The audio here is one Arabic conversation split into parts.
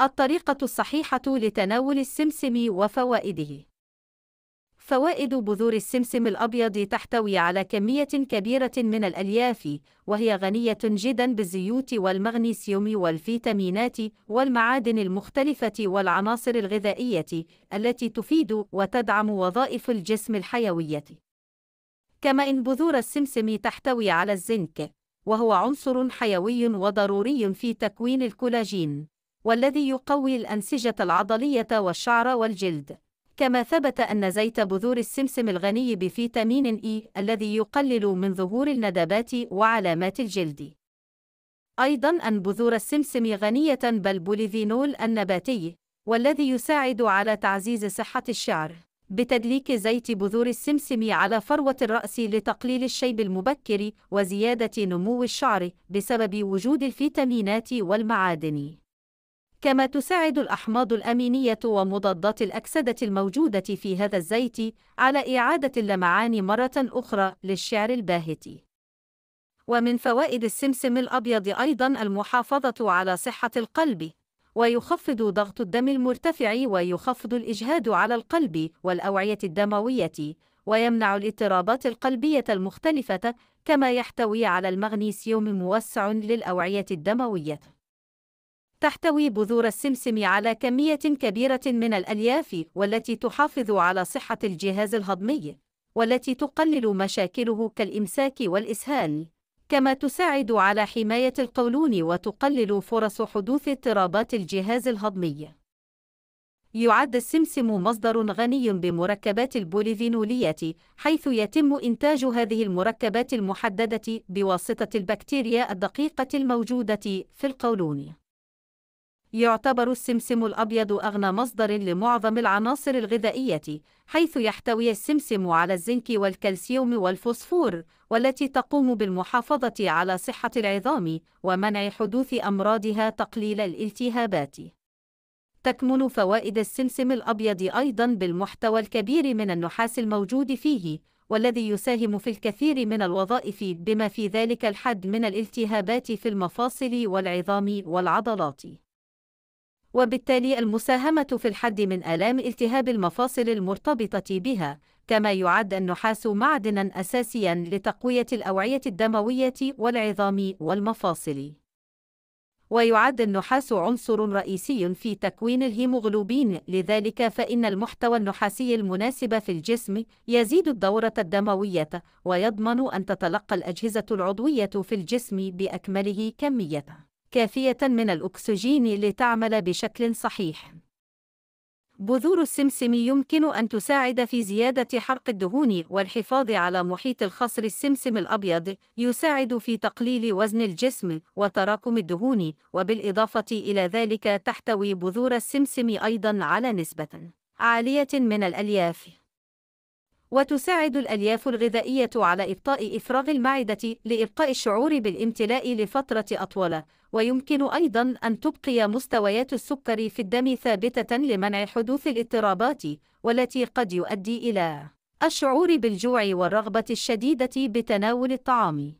الطريقة الصحيحة لتناول السمسم وفوائده فوائد بذور السمسم الأبيض تحتوي على كمية كبيرة من الألياف، وهي غنية جدا بالزيوت والمغنيسيوم والفيتامينات والمعادن المختلفة والعناصر الغذائية التي تفيد وتدعم وظائف الجسم الحيوية. كما إن بذور السمسم تحتوي على الزنك، وهو عنصر حيوي وضروري في تكوين الكولاجين. والذي يقوي الأنسجة العضلية والشعر والجلد. كما ثبت أن زيت بذور السمسم الغني بفيتامين إي الذي يقلل من ظهور الندبات وعلامات الجلد. أيضًا أن بذور السمسم غنية بالبوليفينول النباتي، والذي يساعد على تعزيز صحة الشعر. بتدليك زيت بذور السمسم على فروة الرأس لتقليل الشيب المبكر وزيادة نمو الشعر بسبب وجود الفيتامينات والمعادن. كما تساعد الأحماض الأمينية ومضادات الأكسدة الموجودة في هذا الزيت على إعادة اللمعان مرة أخرى للشعر الباهت. ومن فوائد السمسم الأبيض أيضًا المحافظة على صحة القلب، ويخفض ضغط الدم المرتفع ويخفض الإجهاد على القلب والأوعية الدموية، ويمنع الاضطرابات القلبية المختلفة، كما يحتوي على المغنيسيوم موسع للأوعية الدموية. تحتوي بذور السمسم على كمية كبيرة من الألياف والتي تحافظ على صحة الجهاز الهضمي والتي تقلل مشاكله كالإمساك والإسهال كما تساعد على حماية القولون وتقلل فرص حدوث اضطرابات الجهاز الهضمي يعد السمسم مصدر غني بمركبات البوليفينولية حيث يتم إنتاج هذه المركبات المحددة بواسطة البكتيريا الدقيقة الموجودة في القولون يعتبر السمسم الأبيض أغنى مصدر لمعظم العناصر الغذائية، حيث يحتوي السمسم على الزنك والكالسيوم والفوسفور، والتي تقوم بالمحافظة على صحة العظام ومنع حدوث أمراضها تقليل الالتهابات. تكمن فوائد السمسم الأبيض أيضًا بالمحتوى الكبير من النحاس الموجود فيه، والذي يساهم في الكثير من الوظائف بما في ذلك الحد من الالتهابات في المفاصل والعظام والعضلات. وبالتالي المساهمة في الحد من آلام التهاب المفاصل المرتبطة بها، كما يعد النحاس معدنا أساسيا لتقوية الأوعية الدموية والعظام والمفاصل. ويعد النحاس عنصر رئيسي في تكوين الهيموغلوبين لذلك فإن المحتوى النحاسي المناسب في الجسم يزيد الدورة الدموية ويضمن أن تتلقى الأجهزة العضوية في الجسم بأكمله كميته. كافية من الأكسجين لتعمل بشكل صحيح. بذور السمسم يمكن أن تساعد في زيادة حرق الدهون والحفاظ على محيط الخصر السمسم الأبيض يساعد في تقليل وزن الجسم وتراكم الدهون وبالإضافة إلى ذلك تحتوي بذور السمسم أيضا على نسبة عالية من الألياف وتساعد الألياف الغذائية على إبطاء إفراغ المعدة لإبقاء الشعور بالامتلاء لفترة أطول، ويمكن أيضًا أن تبقي مستويات السكر في الدم ثابتة لمنع حدوث الاضطرابات، والتي قد يؤدي إلى الشعور بالجوع والرغبة الشديدة بتناول الطعام.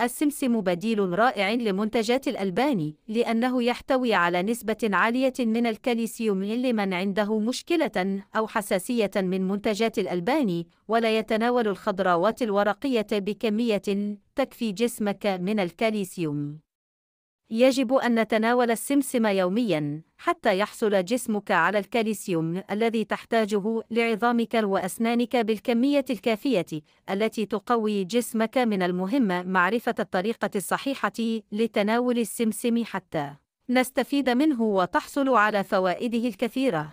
السمسم بديل رائع لمنتجات الألبان لأنه يحتوي على نسبة عالية من الكالسيوم لمن عنده مشكلة أو حساسية من منتجات الألبان ولا يتناول الخضروات الورقية بكمية تكفي جسمك من الكالسيوم يجب أن نتناول السمسم يومياً حتى يحصل جسمك على الكالسيوم الذي تحتاجه لعظامك وأسنانك بالكمية الكافية التي تقوي جسمك من المهم معرفة الطريقة الصحيحة لتناول السمسم حتى نستفيد منه وتحصل على فوائده الكثيرة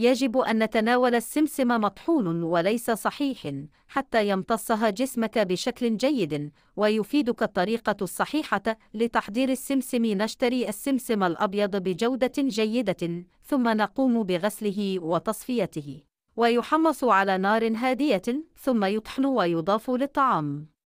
يجب أن نتناول السمسم مطحون وليس صحيح حتى يمتصها جسمك بشكل جيد ويفيدك الطريقة الصحيحة لتحضير السمسم نشتري السمسم الأبيض بجودة جيدة ثم نقوم بغسله وتصفيته ويحمص على نار هادية ثم يطحن ويضاف للطعام